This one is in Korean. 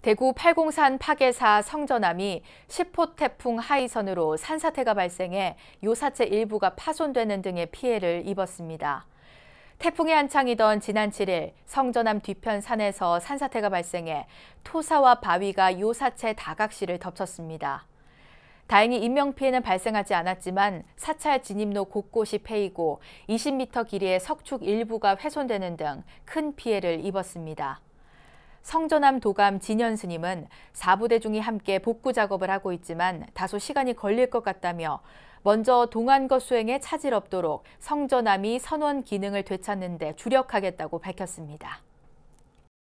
대구 8공산 파괴사 성전함이 10호 태풍 하이선으로 산사태가 발생해 요사체 일부가 파손되는 등의 피해를 입었습니다. 태풍의 한창이던 지난 7일 성전암 뒤편 산에서 산사태가 발생해 토사와 바위가 요사체 다각시를 덮쳤습니다. 다행히 인명피해는 발생하지 않았지만 사찰 진입로 곳곳이 패이고 20m 길이의 석축 일부가 훼손되는 등 큰 피해를 입었습니다. 성전암 도감 진현 스님은 4부대중이 함께 복구 작업을 하고 있지만 다소 시간이 걸릴 것 같다며 먼저 동안거 수행에 차질 없도록 성전암이 선원 기능을 되찾는 데 주력하겠다고 밝혔습니다.